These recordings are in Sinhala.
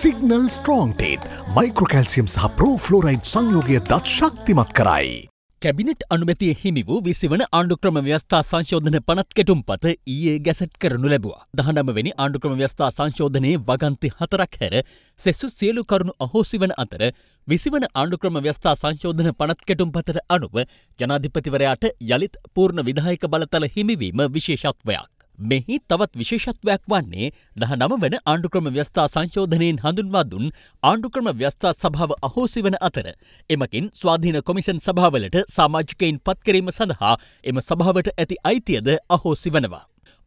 සිගනල් ස්ට්‍රෝන්ටේත් මයික්‍රකල්සියම් සහ ප්‍රෝෆ්ලෝරයිඩ් සංයෝගය දත් ශක්තිමත් කරයි. කැබිනට් අනුමැතිය හිමි වූ විසිවන ආණ්ඩුක්‍රම ව්‍යස්ථා සංශෝධන පනත් කෙටුම් පත ඊයේ ගැසට් කරනු ලැබවා. දහනමවැනි ආණ්ඩුක්‍රම ව්‍යස්ථා සංශෝධනයේ වගන්ති හතරක් හැර සෙස්සු සියලු කරුණු අහෝසි වන අතර විසිවන ආණ්ඩුක්‍රම ව්‍යස්ථා සංශෝධන පනත් කෙටුම් පතට අනුව ජනාධිපතිවරයාට යළිත් පූර්ණ විධායක බලතල හිමිවීම විශේෂත්වයක්. මෙහි තවත් විශේෂත්වයක් වන්නේ දහ නම වන ආණ්ඩුක්‍රම ව්‍යස්ථා සංශෝධනයෙන් හඳුන්වා දුන් ආණ්ඩුක්‍රම ව්‍යස්ථා සභාව අහෝසි වන අතර එමකින් ස්වාධීන කොමිෂන් සභාවලට සාමාජිකයින් පත්කිරීම සඳහා එම සභාවට ඇති අයිතියද අහෝසි වනවා.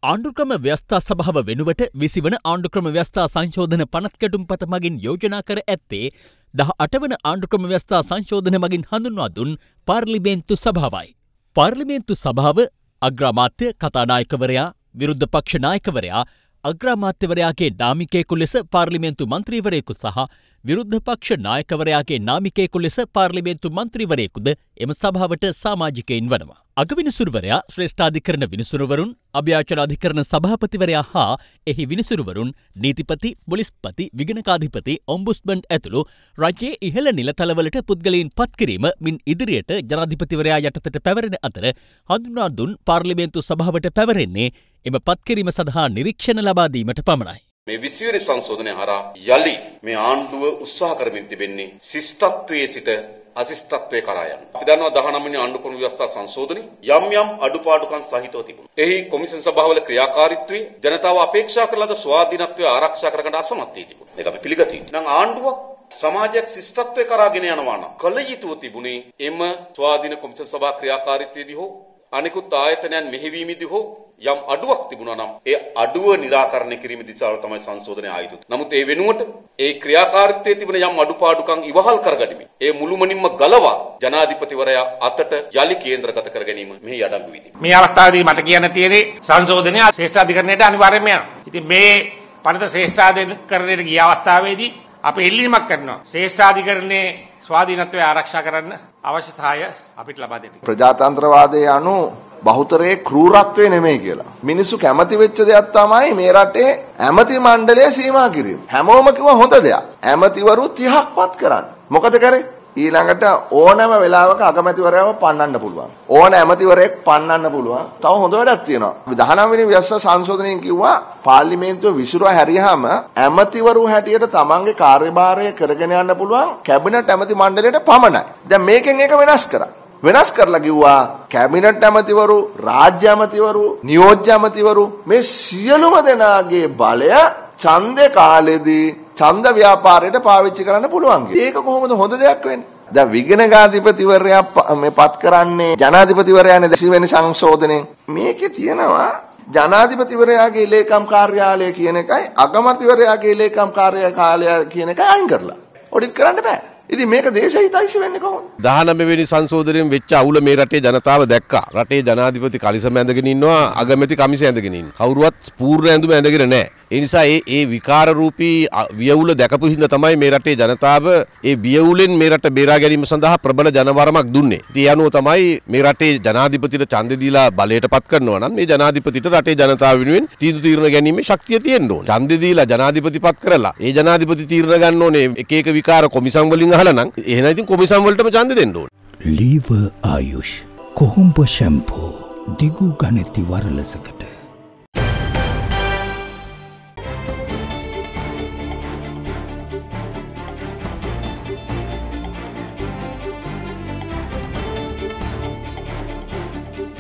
ආණ්ඩුක්‍රම ව්‍යස්ථා සභාව වෙනුවට විසිවන ආණ්ඩුක්‍රම ව්‍යස්ථා සංශෝධන පනත්කටුම් පත මගින් යෝජනා කර ඇත්තේ දහ අටවන ආණ්ඩුක්‍රම ව්‍යස්ථා සංශෝධන මගින් හඳුන්වා දුන් පාර්ලිමේන්තු සභාවයි. පාර්ලිමේන්තු සභාව අග්‍රාමාත්‍ය කතානායකවරයා විරුද්ධ පක්ෂ නායකවරයා අග්‍රාමාත්‍යවරයාගේ නාමිකයෙකු ලෙස පාර්ලිමේන්තු මන්ත්‍රීවරයෙකු සහ විරුද්ධ පක්ෂ නායකවරයාගේ නාමිකයෙකු ලෙස පාර්ලිමේන්තු මන්ත්‍රීවරයෙකුද එම සභාවට සාමාජිකයින් වනවා. අගවිනිසුරුවරයා ශ්‍රේෂ්ඨාධිකරණ විනිසුරුවරුන් අභ්‍යාචනාධිකරණ සභාපතිවරයා හා එහි විනිසුරුවරුන් නීතිපති පොලිස්පති විගණකාධිපති ඔම්බුස්්බන්් ඇතුළු රජයේ ඉහළ නිලතලවලට පුද්ගලයින් පත්කිරීම මින් ඉදිරියට ජනාධිපතිවරයා යටතට පැවරෙන අතර හඳුනාදුන් පාර්ලිමේන්තු සභාවට පැවරෙන්නේ එම පත්කිරීම සඳහා නිරීක්ෂණ ලබාදීමට පමණයි. මේ විසිවනි සංශෝධනය හරා යළි මේ ආණ්ඩුව උත්සාහ කරමින් තිබෙන්නේ ශිස්තත්වයේ සිට අසිස්ත්‍රත්වය කරා යන්න. අපි දන්නවා 19 වෙනි ආණ්ඩු ක්‍රම ව්‍යවස්ථා සංශෝධනය යම් යම් අඩුපාඩුකම් සහිතව තිබුණා. එහි කොමිෂන් සභාවල ක්‍රියාකාරීත්වය ජනතාව අපේක්ෂා කරලාද ස්වාධීනත්වය ආරක්ෂා කරගන්න අසමත් වී තිබුණා. මේක අපි පිළිගත යුතුයි. නම් ආණ්ඩුවක් සමාජයක් ශිෂ්ටත්වය කරාගෙන යනවා නම් කල යුතුව තිබුණේ එම ස්වාධීන කොමිෂන් සභා ක්‍රියාකාරීත්වයේදී හෝ අනිකුත් ආයතනයන් මෙහෙවීමේදී හෝ යම් අඩුවක් තිබුණා නම් ඒ අඩුව निराකරණය කිරීම දිශාවට තමයි සංශෝධනය ආයුතු. නමුත් ඒ වෙනුවට ඒ ක්‍රියාකාරීත්වයේ තිබෙන යම් අඩුපාඩුකම් ඉවහල් කරගනිමින් ඒ මුළුමනින්ම ගලවා ජනාධිපතිවරයා අතට යලි කේන්ද්‍රගත කර ගැනීම මෙහි අඩංගු විදිහ. මේ අවස්ථාවේදී මට කියන්න තියෙන්නේ සංශෝධනය ශ්‍රේෂ්ඨාධිකරණයට අනිවාර්යයෙන්ම යනවා. ඉතින් මේ පරිත ශ්‍රේෂ්ඨාධිකරණයට ගිය අවස්ථාවේදී අපි එල්ලීමක් කරනවා. ශ්‍රේෂ්ඨාධිකරණයේ ස්වාධීනත්වය ආරක්ෂා කරන්න අවශ්‍ය සහාය අපිට ලබා දෙන්න. ප්‍රජාතන්ත්‍රවාදයේ අනු බහුතරයේ ක්‍රූරත්වය නෙමෙයි කියලා. මිනිස්සු කැමති වෙච්ච දෙයක් තමයි මේ රටේ ඇමති මණ්ඩලය සීමා කිරීම. හැමෝම කිව්වා හොඳ දෙයක්. ඇමතිවරු 30ක්වත් කරන්න. මොකද කරේ? ඊළඟට ඕනෑම වෙලාවක අගමැතිවරයව පන්නන්න පුළුවන්. ඕන ඇමතිවරයෙක් පන්නන්න පුළුවන්. තව හොඳ වැඩක් තියෙනවා. 19 වෙනි ව්‍යස්ස සංශෝධනයෙන් කිව්වා පාර්ලිමේන්තුව විසිරුවා හැරියාම ඇමතිවරු හැටියට තමන්ගේ කාර්යභාරය කරගෙන යන්න පුළුවන් කැබිනට් ඇමති මණ්ඩලයට පමණයි. දැන් මේකෙන් එක වෙනස් කරා. වෙනස් කරලා කිව්වා කැබිනට් ඇමතිවරු, රාජ්‍ය ඇමතිවරු, නියෝජ්‍ය ඇමතිවරු මේ සියලුම දෙනාගේ බලය ඡන්දේ කාලෙදී ඡන්ද ව්‍යාපාරයට පාවිච්චි කරන්න පුළුවන්. ඒක කොහොමද හොඳ දෙයක් වෙන්නේ? දැන් විගණකාධිපතිවරයා මේ පත් කරන්නේ ජනාධිපතිවරයානේ දැසිවෙන සංශෝධනයෙන්. මේකේ තියෙනවා ජනාධිපතිවරයාගේ ලේකම් කාර්යාලය කියන එකයි අගමැතිවරයාගේ ලේකම් කාර්යාලය කියන එකයි අයින් කරලා. ඔඩිට් කරන්න බෑ. ඉතින් මේක දේශහිතයිසි වෙන්නේ කොහොමද? 19 වෙනි සංශෝධනයෙන් වෙච්ච අවුල මේ රටේ ජනතාව දැක්කා. රටේ ජනාධිපති කලිසම ඇඳගෙන ඉන්නවා, අගමැති කමිස ඇඳගෙන ඉන්නවා. කවුරුවත් පූර්ණ ඇඳුම ඇඳගෙන නැහැ. ඒ නිසා ඒ ඒ විකාර රූපී වියවුල දැකපු හින්දා තමයි මේ රටේ ජනතාව ඒ වියවුලෙන් මේ රට බේරා ගැනීම සඳහා ප්‍රබල ජනවරමක් දුන්නේ. ඉතින් අනුව තමයි මේ රටේ ජනාධිපතිට ඡන්දෙ දීලා බලයටපත් කරනවා නම් මේ ජනාධිපතිට රටේ ජනතාව වෙනුවෙන් තීන්දුව තීරණ ගැනීමේ ශක්තිය තියෙන්න ඕනේ. ඡන්දෙ දීලා ජනාධිපතිපත් කරලා ඒ ජනාධිපති තීරණ ගන්න ඕනේ එක එක විකාර කොමිසම් වලින් අහලා නම් එහෙනම් ඉතින් කොමිසම් වලටම ඡන්දෙ දෙන්න ඕනේ. ලීව ආයුෂ් කොහොඹ ෂැම්පූ දිගු ගණිති වරලසකට